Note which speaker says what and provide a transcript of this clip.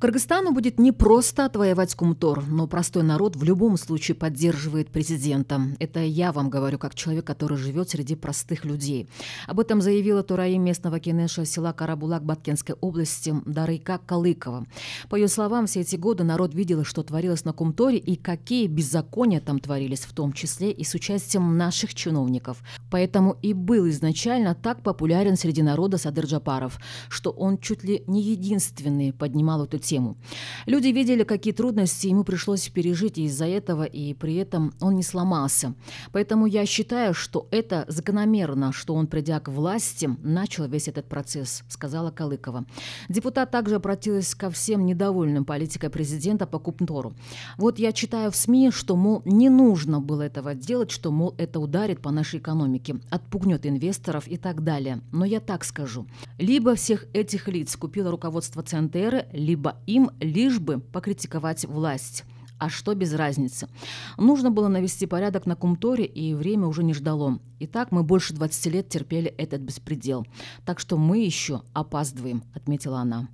Speaker 1: Кыргызстану будет не просто отвоевать Кумтор, но простой народ в любом случае поддерживает президента. Это я вам говорю, как человек, который живет среди простых людей. Об этом заявила Тураим местного кенеша села Карабулак Баткенской области Дарыка Калыкова. По ее словам, все эти годы народ видел, что творилось на Кумторе и какие беззакония там творились, в том числе и с участием наших чиновников. Поэтому и был изначально так популярен среди народа Садыр Джапаров, что он чуть ли не единственный поднимал эту тему. Люди видели, какие трудности ему пришлось пережить из-за этого, и при этом он не сломался. Поэтому я считаю, что это закономерно, что он, придя к власти, начал весь этот процесс, сказала Калыкова. Депутат также обратилась ко всем недовольным политикой президента по Купнтору. Вот я читаю в СМИ, что, мол, не нужно было этого делать, что, мол, это ударит по нашей экономике, отпугнет инвесторов и так далее. Но я так скажу. Либо всех этих лиц купило руководство Центера, либо им лишь бы покритиковать власть. А что без разницы? Нужно было навести порядок на Кумторе, и время уже не ждало. И так мы больше 20 лет терпели этот беспредел. Так что мы еще опаздываем, отметила она.